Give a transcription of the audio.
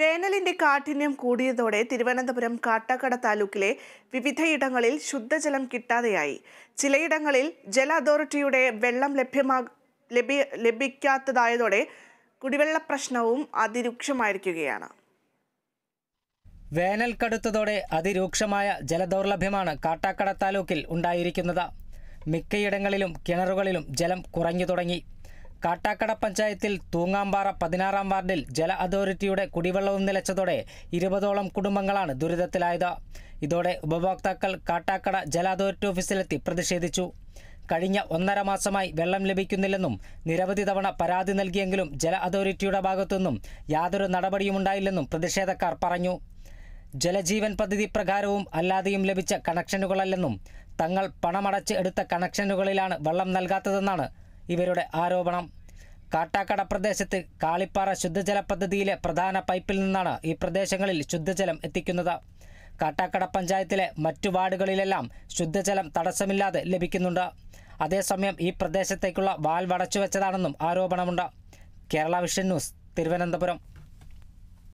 വേനലിന്റെ കാഠിന്യം കൂടിയതോടെ തിരുവനന്തപുരം കാട്ടാക്കട താലൂക്കിലെ വിവിധയിടങ്ങളിൽ ശുദ്ധജലം കിട്ടാതെയായി ചിലയിടങ്ങളിൽ ജല അതോറിറ്റിയുടെ വെള്ളം ലഭ്യമാ ലഭിക്കാത്തതായതോടെ കുടിവെള്ള പ്രശ്നവും അതിരൂക്ഷമായിരിക്കുകയാണ് വേനൽ കടുത്തതോടെ അതിരൂക്ഷമായ ജലദൗർലഭ്യമാണ് കാട്ടാക്കട താലൂക്കിൽ ഉണ്ടായിരിക്കുന്നത് മിക്കയിടങ്ങളിലും കിണറുകളിലും ജലം കുറഞ്ഞു തുടങ്ങി കാട്ടാക്കട പഞ്ചായത്തിൽ തൂങ്ങാമ്പാറ പതിനാറാം വാർഡിൽ ജല അതോറിറ്റിയുടെ കുടിവെള്ളവും നിലച്ചതോടെ ഇരുപതോളം കുടുംബങ്ങളാണ് ദുരിതത്തിലായത് ഇതോടെ ഉപഭോക്താക്കൾ കാട്ടാക്കട ജല അതോറിറ്റി ഓഫീസിലെത്തി പ്രതിഷേധിച്ചു കഴിഞ്ഞ ഒന്നര മാസമായി വെള്ളം ലഭിക്കുന്നില്ലെന്നും നിരവധി തവണ പരാതി നൽകിയെങ്കിലും ജല അതോറിറ്റിയുടെ ഭാഗത്തുനിന്നും യാതൊരു നടപടിയുമുണ്ടായില്ലെന്നും പ്രതിഷേധക്കാർ പറഞ്ഞു ജലജീവൻ പദ്ധതി പ്രകാരവും അല്ലാതെയും ലഭിച്ച കണക്ഷനുകളല്ലെന്നും തങ്ങൾ പണമടച്ച് എടുത്ത കണക്ഷനുകളിലാണ് വെള്ളം നൽകാത്തതെന്നാണ് ഇവരുടെ ആരോപണം കാട്ടാക്കട പ്രദേശത്ത് കാളിപ്പാറ ശുദ്ധജല പദ്ധതിയിലെ പ്രധാന പൈപ്പിൽ നിന്നാണ് ഈ പ്രദേശങ്ങളിൽ ശുദ്ധജലം എത്തിക്കുന്നത് കാട്ടാക്കട പഞ്ചായത്തിലെ മറ്റു വാർഡുകളിലെല്ലാം ശുദ്ധജലം തടസ്സമില്ലാതെ ലഭിക്കുന്നുണ്ട് അതേസമയം ഈ പ്രദേശത്തേക്കുള്ള വാൽവടച്ചു വെച്ചതാണെന്നും ആരോപണമുണ്ട് കേരള വിഷൻ ന്യൂസ് തിരുവനന്തപുരം